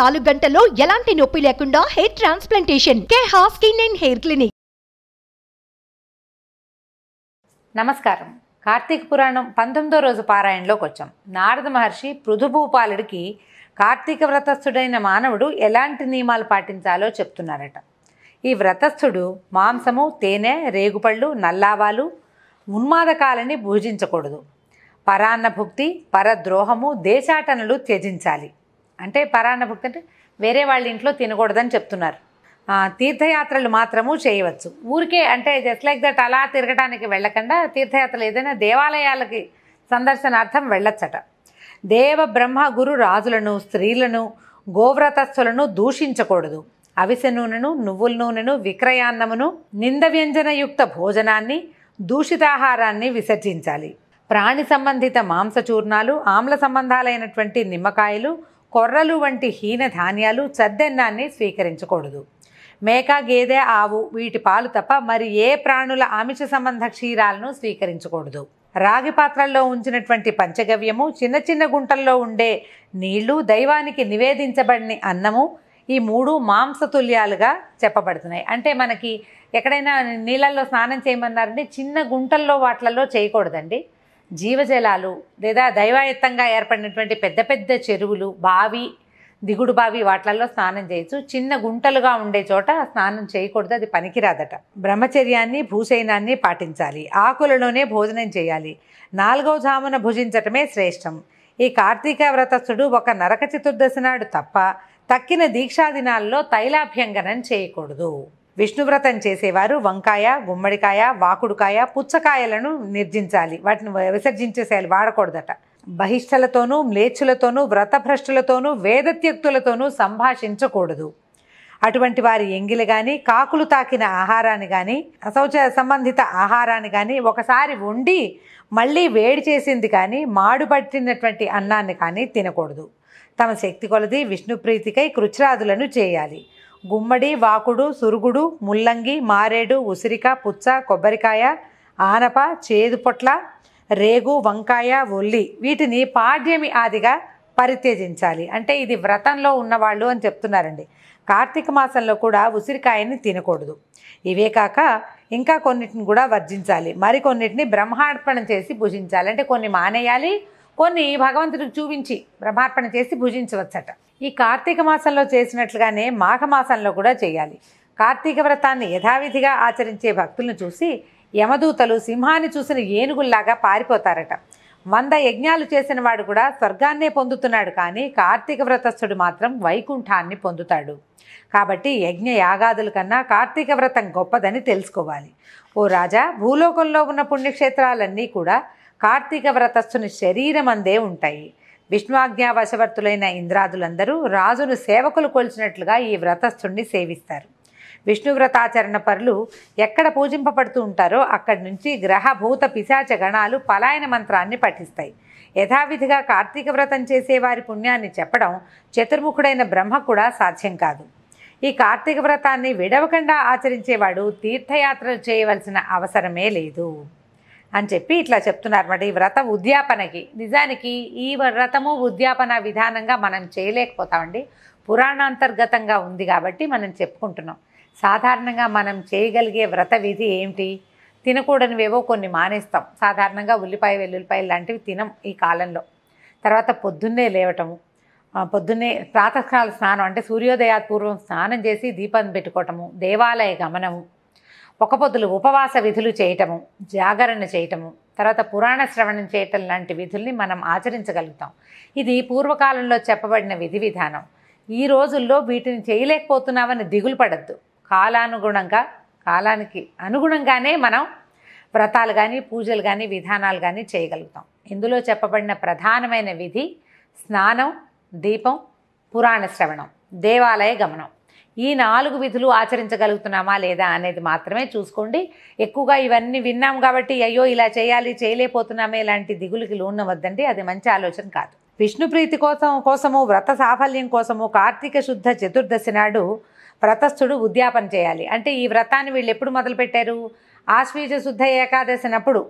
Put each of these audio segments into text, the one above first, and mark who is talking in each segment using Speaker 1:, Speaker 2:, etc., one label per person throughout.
Speaker 1: నాలుగు గంటల్లో ఎలాంటి నొప్పి లేకుండా hair transplantation K Haskin and hair clinic నమస్కారం కార్తీక పురాణం పంతొమ్మిదో రోజు పారాయణలోకి వచ్చాం నారద మహర్షి పృథుభూపాలుడికి కార్తీక వ్రతస్థుడైన మానవుడు ఎలాంటి నియమాలు పాటించాలో చెప్తున్నారట ఈ వ్రతస్థుడు మాంసము తేనె రేగుపళ్ళు నల్లావాలు ఉన్మాదకాలని భుజించకూడదు పరాన్నభుక్తి పరద్రోహము దేశాటనలు త్యజించాలి అంటే పరాన్న భక్తి అంటే వేరే వాళ్ళ ఇంట్లో తినకూడదని చెప్తున్నారు తీర్థయాత్రలు మాత్రము చేయవచ్చు ఊరికే అంటే జస్ట్ లైక్ దట్ అలా తిరగడానికి వెళ్ళకుండా తీర్థయాత్రలు ఏదైనా దేవాలయాలకి సందర్శనార్థం వెళ్ళొచ్చట దేవ బ్రహ్మ గురు రాజులను స్త్రీలను గోవ్రతస్థులను దూషించకూడదు అవిసె నూనెను నువ్వుల నూనెను విక్రయాన్నమును నింద వ్యంజనయుక్త భోజనాన్ని దూషితాహారాన్ని విసర్జించాలి ప్రాణి సంబంధిత మాంసచూర్ణాలు ఆమ్ల సంబంధాలైనటువంటి నిమ్మకాయలు కొర్రలు వంటి హీన ధాన్యాలు చద్దెన్నాన్ని స్వీకరించకూడదు మేక గేదె ఆవు వీటి పాలు తప్ప మరి ఏ ప్రాణుల ఆమిష సంబంధ క్షీరాలను స్వీకరించకూడదు రాగి పాత్రల్లో ఉంచినటువంటి పంచగవ్యము చిన్న చిన్న గుంటల్లో ఉండే నీళ్లు దైవానికి నివేదించబడిన అన్నము ఈ మూడు మాంసతుల్యాలుగా చెప్పబడుతున్నాయి అంటే మనకి ఎక్కడైనా నీళ్ళల్లో స్నానం చేయమన్నారంటే చిన్న గుంటల్లో వాటిలలో చేయకూడదండి జీవజలాలు లేదా దైవాయత్తంగా ఏర్పడినటువంటి పెద్ద పెద్ద చెరువులు బావి దిగుడు బావి వాటిలలో స్నానం చేయొచ్చు చిన్న గుంటలుగా ఉండే చోట స్నానం చేయకూడదు అది పనికిరాదట బ్రహ్మచర్యాన్ని భూసైనాన్ని పాటించాలి ఆకులలోనే భోజనం చేయాలి నాలుగవ జామున భుజించటమే శ్రేష్టం ఈ కార్తీక వ్రతస్థుడు ఒక నరక చతుర్దశి నాడు తప్ప తక్కిన దీక్షా దినాల్లో తైలాభ్యంగనం చేయకూడదు విష్ణువ్రతం చేసేవారు వంకాయ గుమ్మడికాయ వాకుడుకాయ పుచ్చకాయలను నిర్జించాలి వాటిని విసర్జించేసేయాలి వాడకూడదట బహిష్టలతోనూ మ్లేచ్చులతోనూ వ్రతభ్రష్టులతోనూ వేదత్యక్తులతోనూ సంభాషించకూడదు అటువంటి వారి ఎంగిలి కానీ కాకులు తాకిన ఆహారాన్ని కానీ అశౌచ సంబంధిత ఆహారాన్ని కానీ ఒకసారి వండి మళ్ళీ వేడి చేసింది కానీ మాడుపట్టినటువంటి అన్నాన్ని కానీ తినకూడదు తమ శక్తి కొలది విష్ణుప్రీతికై కృచ్రాదులను చేయాలి గుమ్మడి వాకుడు సురుగుడు ముల్లంగి మారేడు ఉసిరిక పుచ్చ కొబ్బరికాయ ఆనప చేదు పొట్ల రేగు వంకాయ ఒల్లి వీటిని పాడ్యమి ఆదిగా పరిత్యజించాలి అంటే ఇది వ్రతంలో ఉన్నవాళ్ళు అని చెప్తున్నారండి కార్తీక మాసంలో కూడా ఉసిరికాయని తినకూడదు ఇవే కాక ఇంకా కొన్నిటిని కూడా వర్జించాలి మరికొన్నిటిని బ్రహ్మార్పణ చేసి భుజించాలి అంటే కొన్ని మానేయాలి కొన్ని భగవంతుడికి చూపించి బ్రహ్మార్పణ చేసి భుజించవచ్చట ఈ కార్తీక మాసంలో చేసినట్లుగానే మాఘమాసంలో కూడా చేయాలి కార్తీక వ్రతాన్ని యథావిధిగా ఆచరించే భక్తులను చూసి యమదూతలు సింహాన్ని చూసిన ఏనుగుల్లాగా పారిపోతారట వంద యజ్ఞాలు చేసిన వాడు కూడా స్వర్గాన్నే పొందుతున్నాడు కానీ కార్తీక వ్రతస్థుడు మాత్రం వైకుంఠాన్ని పొందుతాడు కాబట్టి యజ్ఞ యాగాదుల కన్నా కార్తీక వ్రతం గొప్పదని తెలుసుకోవాలి ఓ రాజా భూలోకంలో ఉన్న పుణ్యక్షేత్రాలన్నీ కూడా కార్తీక వ్రతస్థుని శరీరం అందే ఉంటాయి విష్ణువాజ్ఞావశవర్తులైన ఇంద్రాదులందరూ రాజును సేవకులు కొలిచినట్లుగా ఈ వ్రతస్థుణ్ణి సేవిస్తారు విష్ణువ్రతాచరణ పరులు ఎక్కడ పూజింపబడుతూ ఉంటారో అక్కడి నుంచి గ్రహభూత పిశాచ గణాలు పలాయన మంత్రాన్ని పఠిస్తాయి యథావిధిగా కార్తీక వ్రతం చేసే వారి పుణ్యాన్ని చెప్పడం చతుర్ముఖుడైన బ్రహ్మ కూడా సాధ్యం కాదు ఈ కార్తీక వ్రతాన్ని విడవకుండా ఆచరించేవాడు తీర్థయాత్రలు చేయవలసిన అవసరమే లేదు అని చెప్పి ఇట్లా చెప్తున్నారన్నమాట ఈ వ్రత ఉద్యాపనకి నిజానికి ఈ వ్రతము ఉద్యాపన విధానంగా మనం చేయలేకపోతామండి పురాణాంతర్గతంగా ఉంది కాబట్టి మనం చెప్పుకుంటున్నాం సాధారణంగా మనం చేయగలిగే వ్రత విధి ఏమిటి తినకూడనివేవో కొన్ని మానేస్తాం సాధారణంగా ఉల్లిపాయ వెల్లుల్లిపాయ లాంటివి తినం ఈ కాలంలో తర్వాత పొద్దున్నే లేవటము పొద్దున్నే ప్రాతకాల స్నానం అంటే సూర్యోదయా పూర్వం స్నానం చేసి దీపం పెట్టుకోవటము దేవాలయ గమనము ఒకపొద్దులు ఉపవాస విధులు చేయటము జాగరణ చేయటము తర్వాత పురాణ శ్రవణం చేయటం లాంటి విధుల్ని మనం ఆచరించగలుగుతాం ఇది పూర్వకాలంలో చెప్పబడిన విధి విధానం ఈ రోజుల్లో వీటిని చేయలేకపోతున్నామని దిగులు పడద్దు కాలానుగుణంగా కాలానికి అనుగుణంగానే మనం వ్రతాలు కానీ పూజలు కానీ విధానాలు కానీ చేయగలుగుతాం ఇందులో చెప్పబడిన ప్రధానమైన విధి స్నానం దీపం పురాణ శ్రవణం దేవాలయ గమనం ఈ నాలుగు విధులు ఆచరించగలుగుతున్నామా లేదా అనేది మాత్రమే చూసుకోండి ఎక్కువగా ఇవన్నీ విన్నాం కాబట్టి అయ్యో ఇలా చేయాలి చేయలేకపోతున్నామే లాంటి దిగులకి లోనవద్దండి అది మంచి ఆలోచన కాదు విష్ణు ప్రీతి కోసం కోసము వ్రత సాఫల్యం కోసము కార్తీక శుద్ధ చతుర్దశి నాడు వ్రతస్థుడు ఉద్యాపన చేయాలి అంటే ఈ వ్రతాన్ని వీళ్ళు ఎప్పుడు మొదలుపెట్టారు ఆశ్వీజ శుద్ధ ఏకాదశినప్పుడు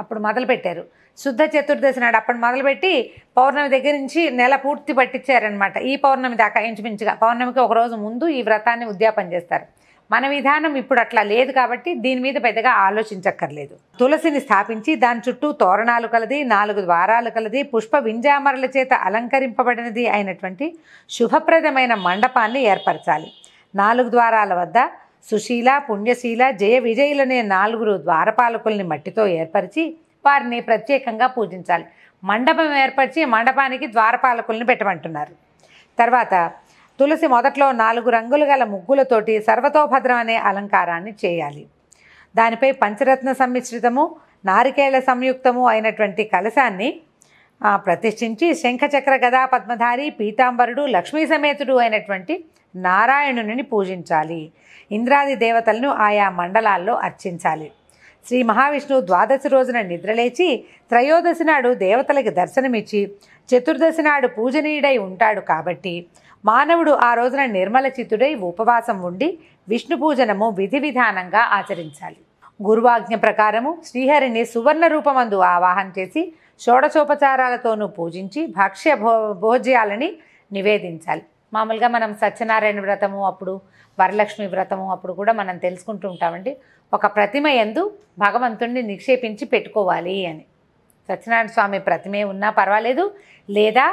Speaker 1: అప్పుడు మొదలుపెట్టారు శుద్ధ చతుర్దశి నాడు అప్పుడు మొదలుపెట్టి పౌర్ణమి దగ్గర నుంచి నెల పూర్తి పట్టించారనమాట ఈ పౌర్ణమి దాకా ఇంచుమించుగా పౌర్ణమికి ఒకరోజు ముందు ఈ వ్రతాన్ని ఉద్యాపన చేస్తారు మన విధానం ఇప్పుడు అట్లా లేదు కాబట్టి దీని మీద పెద్దగా ఆలోచించక్కర్లేదు తులసిని స్థాపించి దాని చుట్టూ తోరణాలు కలది నాలుగు ద్వారాలు కలది పుష్ప వింజామరల చేత అలంకరింపబడినది అయినటువంటి శుభప్రదమైన మండపాన్ని ఏర్పరచాలి నాలుగు ద్వారాల వద్ద సుశీల పుణ్యశీల జయ విజయులనే నాలుగురు ద్వారపాలకుల్ని మట్టితో ఏర్పరిచి వారిని ప్రత్యేకంగా పూజించాలి మండపం ఏర్పరిచి మండపానికి ద్వారపాలకుల్ని పెట్టమంటున్నారు తర్వాత తులసి మొదట్లో నాలుగు రంగులు గల ముగ్గులతోటి సర్వతోభద్రం అనే అలంకారాన్ని చేయాలి దానిపై పంచరత్న సమ్మిశ్రితము నారికేళ్ల సంయుక్తము అయినటువంటి కలశాన్ని ప్రతిష్ఠించి శంఖచక్ర గదా పద్మధారి పీతాంబరుడు లక్ష్మీ సమేతుడు అయినటువంటి నారాయణుని పూజించాలి ఇంద్రాది దేవతలను ఆయా మండలాల్లో అర్చించాలి శ్రీ మహావిష్ణువు ద్వాదశి రోజున నిద్రలేచి త్రయోదశి నాడు దేవతలకు దర్శనమిచ్చి చతుర్దశి నాడు పూజనీయుడై ఉంటాడు కాబట్టి మానవుడు ఆ రోజున నిర్మల చిత్తుడై ఉపవాసం ఉండి విష్ణు పూజనము విధి విధానంగా ఆచరించాలి గురువాజ్ఞ ప్రకారము శ్రీహరిని సువర్ణ రూపమందు ఆవాహన చేసి షోడశోపచారాలతోనూ పూజించి భక్ష్య భో భోజ్యాలని నివేదించాలి మామూలుగా మనం సత్యనారాయణ వ్రతము అప్పుడు వరలక్ష్మి వ్రతము అప్పుడు కూడా మనం తెలుసుకుంటూ ఉంటామండి ఒక ప్రతిమ ఎందు భగవంతుణ్ణి నిక్షేపించి పెట్టుకోవాలి అని సత్యనారాయణ స్వామి ప్రతిమే ఉన్నా పర్వాలేదు లేదా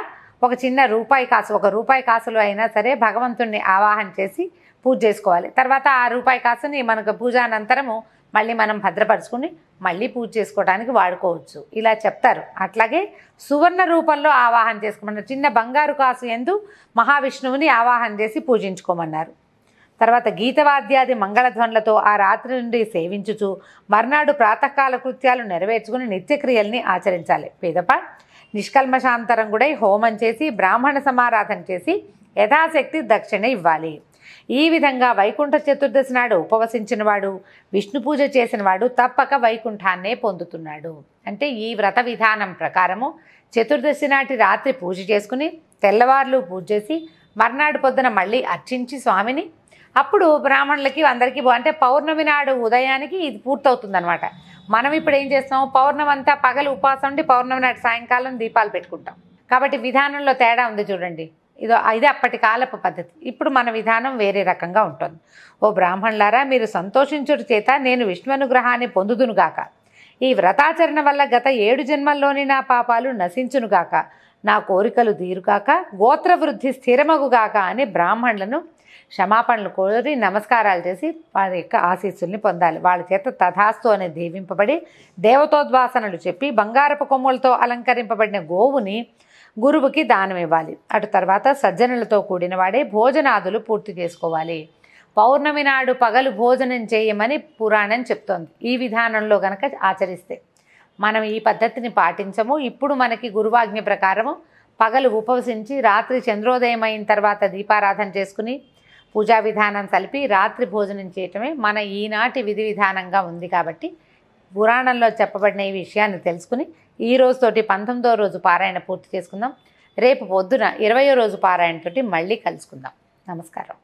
Speaker 1: ఒక చిన్న రూపాయి కాసు ఒక రూపాయి కాసులు అయినా సరే భగవంతుణ్ణి ఆవాహన చేసి పూజ చేసుకోవాలి తర్వాత ఆ రూపాయి కాసుని మనకు పూజానంతరము మళ్ళీ మనం భద్రపరుచుకుని మళ్ళీ పూజ చేసుకోవడానికి వాడుకోవచ్చు ఇలా చెప్తారు అట్లాగే సువర్ణ రూపంలో ఆవాహన చేసుకోమన్నారు చిన్న బంగారు కాసు ఎందు మహావిష్ణువుని ఆవాహన చేసి పూజించుకోమన్నారు తర్వాత గీతవాద్యాది మంగళధ్వన్లతో ఆ రాత్రి నుండి సేవించుచు మర్నాడు ప్రాతకాల కృత్యాలు నెరవేర్చుకుని నిత్యక్రియల్ని ఆచరించాలి పేదప నిష్కల్మశాంతరం కూడా హోమం చేసి బ్రాహ్మణ సమారాధన చేసి యథాశక్తి దక్షిణ ఇవ్వాలి ఈ విధంగా వైకుంఠ చతుర్దశి నాడు ఉపవసించినవాడు విష్ణు పూజ చేసినవాడు తప్పక వైకుంఠాన్నే పొందుతున్నాడు అంటే ఈ వ్రత విధానం ప్రకారము చతుర్దశి నాటి రాత్రి పూజ చేసుకుని తెల్లవార్లు పూజ చేసి మర్నాడు పొద్దున మళ్ళీ అర్చించి స్వామిని అప్పుడు బ్రాహ్మణులకి అందరికీ అంటే పౌర్ణమి నాడు ఉదయానికి ఇది పూర్తవుతుందనమాట మనం ఇప్పుడు ఏం చేస్తాం పౌర్ణమి అంతా పగలు ఉపాసం ఉండి పౌర్ణమి నాటి సాయంకాలం దీపాలు పెట్టుకుంటాం కాబట్టి విధానంలో తేడా ఉంది చూడండి ఇదో ఇది అప్పటి కాలపు పద్ధతి ఇప్పుడు మన విధానం వేరే రకంగా ఉంటుంది ఓ బ్రాహ్మణులారా మీరు సంతోషించుడు చేత నేను విష్ణు అనుగ్రహాన్ని పొందుదునుగాక ఈ వ్రతాచరణ వల్ల గత ఏడు జన్మల్లోని నా పాపాలు నశించునుగాక నా కోరికలు తీరుగాక వృద్ధి స్థిరమగుగాక అని బ్రాహ్మణులను క్షమాపణలు కోరి నమస్కారాలు చేసి వారి యొక్క ఆశీస్సుల్ని పొందాలి వాళ్ళ చేత తథాస్తు అని దీవింపబడి దేవతోద్వాసనలు చెప్పి బంగారపు కొమ్ములతో అలంకరింపబడిన గోవుని గురువుకి దానం ఇవ్వాలి అటు తర్వాత సజ్జనులతో కూడిన వాడే భోజనాదులు పూర్తి చేసుకోవాలి పౌర్ణమి నాడు పగలు భోజనం చేయమని పురాణం చెప్తోంది ఈ విధానంలో గనక ఆచరిస్తే మనం ఈ పద్ధతిని పాటించము ఇప్పుడు మనకి గురువాజ్ఞ ప్రకారము పగలు ఉపవసించి రాత్రి చంద్రోదయం అయిన తర్వాత దీపారాధన చేసుకుని పూజా విధానం కలిపి రాత్రి భోజనం చేయటమే మన ఈనాటి విధి విధానంగా ఉంది కాబట్టి పురాణంలో చెప్పబడిన ఈ విషయాన్ని తెలుసుకుని ఈ రోజుతోటి పంతొమ్మిదో రోజు పారాయణ పూర్తి చేసుకుందాం రేపు పొద్దున ఇరవయో రోజు పారాయణతోటి మళ్ళీ కలుసుకుందాం నమస్కారం